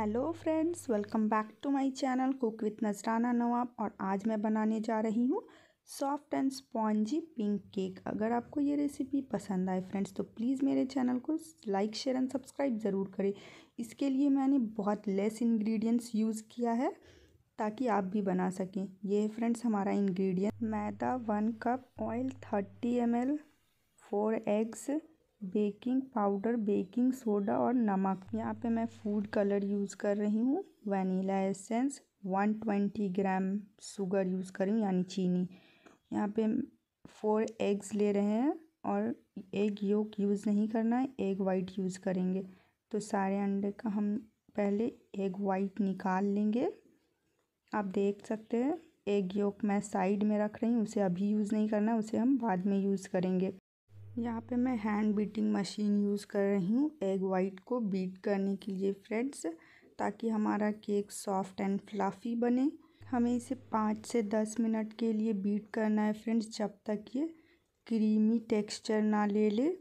hello friends welcome back to my channel cook with Nazrana Nawab और आज मैं बनाने जा रही हूँ soft and spongy pink cake अगर आपको ये रेसिपी पसंद आए फ्रेंड्स तो प्लीज़ मेरे चैनल को लाइक शेयर एंड सब्सक्राइब ज़रूर करें इसके लिए मैंने बहुत लेस इंग्रेडिएंट्स यूज़ किया है ताकि आप भी बना सकें ये फ्रेंड्स हमारा इन्ग्रीडियंट मैदा one cup oil thirty M L four eggs baking powder baking soda और नमक यहाँ पे मैं फूड कलर यूज़ कर रही हूँ vanilla essence 120 gram sugar use कर रही हूँ यानी चीनी यहाँ पे फोर एग्स ले रहे हैं और एग योग यूज़ नहीं करना है एग वाइट यूज़ करेंगे तो सारे अंडे का हम पहले एग वाइट निकाल लेंगे आप देख सकते हैं एग योग मैं साइड में रख रही हूँ उसे अभी यूज़ नहीं करना उसे हम बाद में यूज़ करेंगे यहाँ पे मैं हैंड बीटिंग मशीन यूज़ कर रही हूँ एग वाइट को बीट करने के लिए फ्रेंड्स ताकि हमारा केक सॉफ्ट एंड फ्लफ़ी बने हमें इसे पाँच से दस मिनट के लिए बीट करना है फ्रेंड्स जब तक ये क्रीमी टेक्सचर ना ले ले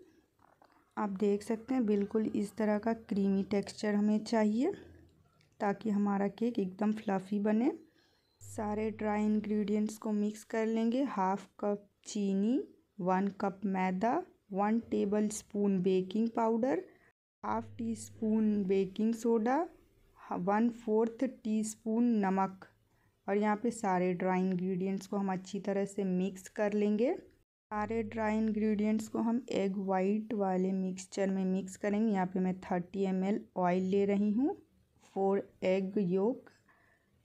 आप देख सकते हैं बिल्कुल इस तरह का क्रीमी टेक्सचर हमें चाहिए ताकि हमारा केक एकदम फ्लफ़ी बने सारे ड्राई इंग्रेडिएंट्स को मिक्स कर लेंगे हाफ कप चीनी वन कप मैदा one tablespoon baking powder half teaspoon baking soda one fourth teaspoon नमक और यहाँ पे सारे ड्राई इंग्रेडिएंट्स को हम अच्छी तरह से मिक्स कर लेंगे सारे ड्राई इंग्रेडिएंट्स को हम एग वाइट वाले मिक्सचर में मिक्स करेंगे यहाँ पे मैं थर्टी एम ऑयल ले रही हूँ four egg yolk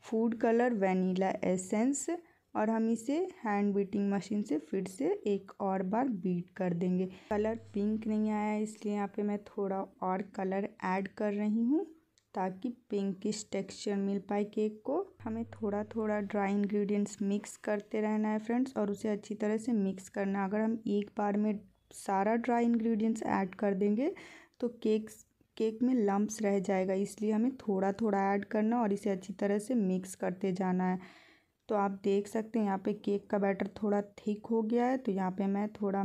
food colour vanilla essence और हम इसे हैंड बीटिंग मशीन से फिर से एक और बार बीट कर देंगे कलर पिंक नहीं आया इसलिए यहाँ पे मैं थोड़ा और कलर ऐड कर रही हूँ ताकि पिंकिश टेक्सचर मिल पाए केक को हमें थोड़ा थोड़ा ड्राई इंग्रेडिएंट्स मिक्स करते रहना है फ्रेंड्स और उसे अच्छी तरह से मिक्स करना अगर हम एक बार में सारा ड्राई इंग्रेडिएंट्स ऐड कर देंगे तो केक्स केक में लम्ब्स रह जाएगा इसलिए हमें थोड़ा थोड़ा ऐड करना और इसे अच्छी तरह से मिक्स करते जाना है तो आप देख सकते हैं यहाँ पे केक का बैटर थोड़ा थिक हो गया है तो यहाँ पे मैं थोड़ा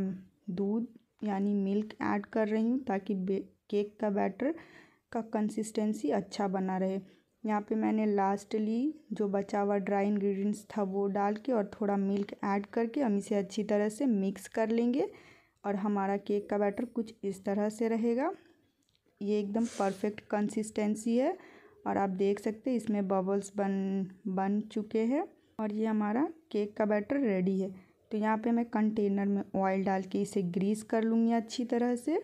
दूध यानी मिल्क ऐड कर रही हूँ ताकि केक का बैटर का कंसिस्टेंसी अच्छा बना रहे यहाँ पे मैंने लास्टली जो बचा हुआ ड्राई इंग्रेडिएंट्स था वो डाल के और थोड़ा मिल्क ऐड करके हम इसे अच्छी तरह से मिक्स कर लेंगे और हमारा केक का बैटर कुछ इस तरह से रहेगा ये एकदम परफेक्ट कंसिस्टेंसी है और आप देख सकते हैं इसमें बबल्स बन बन चुके हैं और ये हमारा केक का बैटर रेडी है तो यहाँ पे मैं कंटेनर में ऑयल डाल के इसे ग्रीस कर लूँगी अच्छी तरह से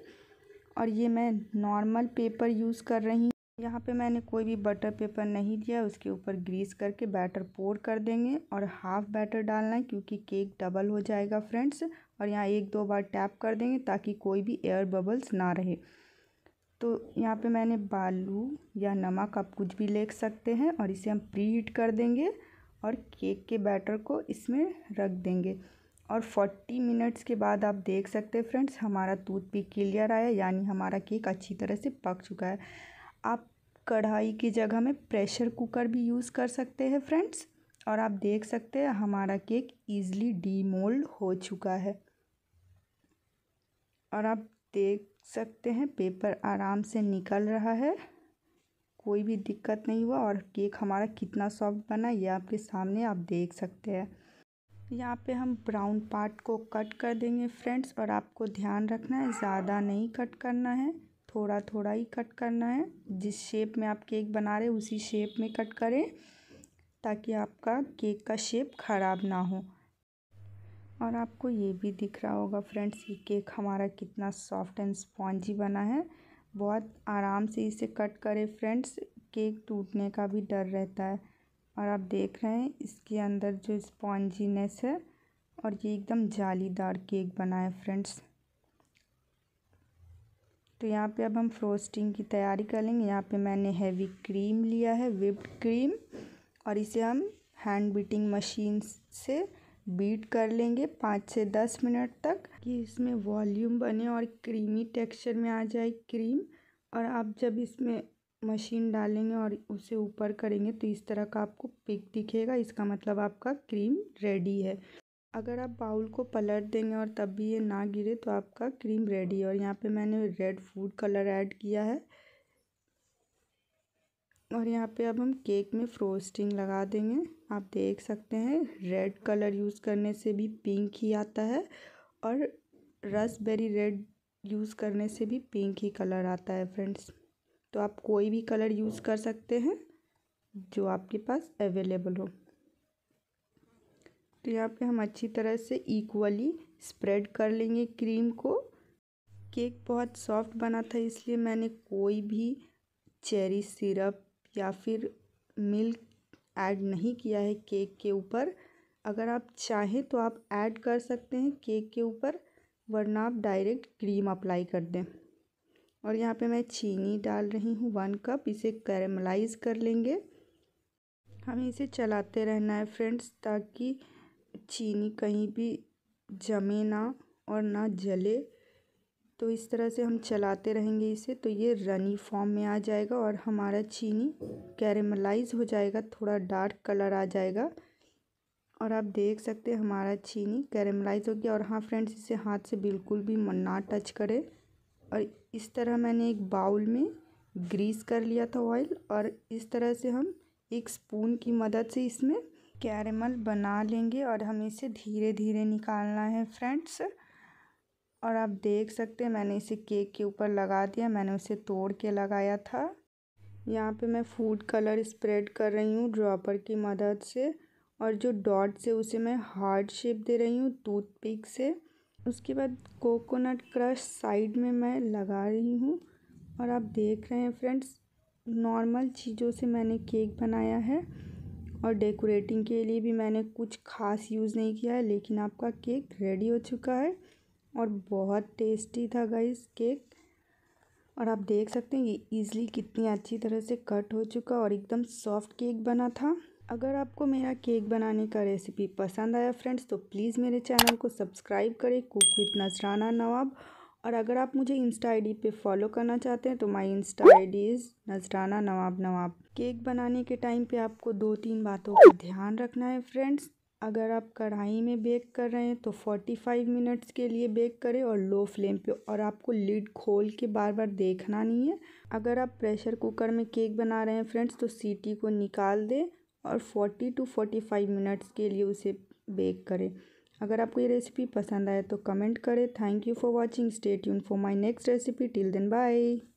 और ये मैं नॉर्मल पेपर यूज़ कर रही हूँ यहाँ पे मैंने कोई भी बटर पेपर नहीं दिया उसके ऊपर ग्रीस करके बैटर पोर कर देंगे और हाफ़ बैटर डालना है क्योंकि केक डबल हो जाएगा फ्रेंड्स और यहाँ एक दो बार टैप कर देंगे ताकि कोई भी एयर बबल्स ना रहे तो यहाँ पे मैंने बालू या नमक आप कुछ भी ले सकते हैं और इसे हम प्री हीट कर देंगे और केक के बैटर को इसमें रख देंगे और 40 मिनट्स के बाद आप देख सकते हैं फ्रेंड्स हमारा दूध भी क्लियर आया यानी हमारा केक अच्छी तरह से पक चुका है आप कढ़ाई की जगह में प्रेशर कुकर भी यूज़ कर सकते हैं फ्रेंड्स और आप देख सकते हैं हमारा केक ईज़िली डीमोल्ड हो चुका है और आप देख सकते हैं पेपर आराम से निकल रहा है कोई भी दिक्कत नहीं हुआ और केक हमारा कितना सॉफ्ट बना ये आपके सामने आप देख सकते हैं यहाँ पे हम ब्राउन पार्ट को कट कर देंगे फ्रेंड्स और आपको ध्यान रखना है ज़्यादा नहीं कट करना है थोड़ा थोड़ा ही कट करना है जिस शेप में आप केक बना रहे उसी शेप में कट करें ताकि आपका केक का शेप ख़राब ना हो और आपको ये भी दिख रहा होगा फ्रेंड्स ये केक हमारा कितना सॉफ्ट एंड स्पॉन्जी बना है बहुत आराम से इसे कट करें फ्रेंड्स केक टूटने का भी डर रहता है और आप देख रहे हैं इसके अंदर जो स्पॉन्जीनेस है और ये एकदम जालीदार केक बना है फ्रेंड्स तो यहाँ पे अब हम फ्रोस्टिंग की तैयारी कर लेंगे यहाँ पे मैंने हैवी क्रीम लिया है विप्ड क्रीम और इसे हम हैंड बीटिंग मशीन से बीट कर लेंगे पाँच से दस मिनट तक कि इसमें वॉल्यूम बने और क्रीमी टेक्सचर में आ जाए क्रीम और आप जब इसमें मशीन डालेंगे और उसे ऊपर करेंगे तो इस तरह का आपको पिक दिखेगा इसका मतलब आपका क्रीम रेडी है अगर आप बाउल को पलट देंगे और तब भी ये ना गिरे तो आपका क्रीम रेडी है और यहाँ पे मैंने रेड फूड कलर ऐड किया है और यहाँ पे अब हम केक में फ्रोस्टिंग लगा देंगे आप देख सकते हैं रेड कलर यूज़ करने से भी पिंक ही आता है और रसबेरी रेड यूज़ करने से भी पिंक ही कलर आता है फ्रेंड्स तो आप कोई भी कलर यूज़ कर सकते हैं जो आपके पास अवेलेबल हो तो यहाँ पे हम अच्छी तरह से इक्वली स्प्रेड कर लेंगे क्रीम को केक बहुत सॉफ्ट बना था इसलिए मैंने कोई भी चेरी सिरप या फिर मिल्क ऐड नहीं किया है केक के ऊपर अगर आप चाहें तो आप ऐड कर सकते हैं केक के ऊपर वरना आप डायरेक्ट क्रीम अप्लाई कर दें और यहाँ पे मैं चीनी डाल रही हूँ वन कप इसे कैरमलाइज कर लेंगे हमें इसे चलाते रहना है फ्रेंड्स ताकि चीनी कहीं भी जमे ना और ना जले तो इस तरह से हम चलाते रहेंगे इसे तो ये रनी फॉर्म में आ जाएगा और हमारा चीनी कैरेमलाइज हो जाएगा थोड़ा डार्क कलर आ जाएगा और आप देख सकते हैं हमारा चीनी कैरेमलाइज हो गया और हाँ फ्रेंड्स इसे हाथ से बिल्कुल भी ना टच करें और इस तरह मैंने एक बाउल में ग्रीस कर लिया था ऑयल और इस तरह से हम एक स्पून की मदद से इसमें कैरेमल बना लेंगे और हमें इसे धीरे धीरे निकालना है फ्रेंड्स और आप देख सकते हैं मैंने इसे केक के ऊपर लगा दिया मैंने उसे तोड़ के लगाया था यहाँ पे मैं फूड कलर स्प्रेड कर रही हूँ ड्रॉपर की मदद से और जो डॉट से उसे मैं हार्ड शेप दे रही हूँ टूथ पिक से उसके बाद कोकोनट क्रश साइड में मैं लगा रही हूँ और आप देख रहे हैं फ्रेंड्स नॉर्मल चीज़ों से मैंने केक बनाया है और डेकोरेटिंग के लिए भी मैंने कुछ खास यूज़ नहीं किया है लेकिन आपका केक रेडी हो चुका है और बहुत टेस्टी था गाइस केक और आप देख सकते हैं ये ईज़िली कितनी अच्छी तरह से कट हो चुका और एकदम सॉफ्ट केक बना था अगर आपको मेरा केक बनाने का रेसिपी पसंद आया फ्रेंड्स तो प्लीज़ मेरे चैनल को सब्सक्राइब करें कुक विथ नजराना नवाब और अगर आप मुझे इंस्टा आईडी पे फॉलो करना चाहते हैं तो माय इंस्टा आईडी इज़ नजराना नवाब नवाब केक बनाने के टाइम पे आपको दो तीन बातों का ध्यान रखना है फ्रेंड्स अगर आप कढ़ाई में बेक कर रहे हैं तो फोर्टी फाइव मिनट्स के लिए बेक करें और लो फ्लेम पे और आपको लिड खोल के बार बार देखना नहीं है अगर आप प्रेशर कुकर में केक बना रहे हैं फ्रेंड्स तो सीटी को निकाल दें और forty to forty five minutes के लिए उसे बेक करें अगर आपको ये रेसिपी पसंद आए तो कमेंट करें thank you for watching stay tune for my next recipe till then bye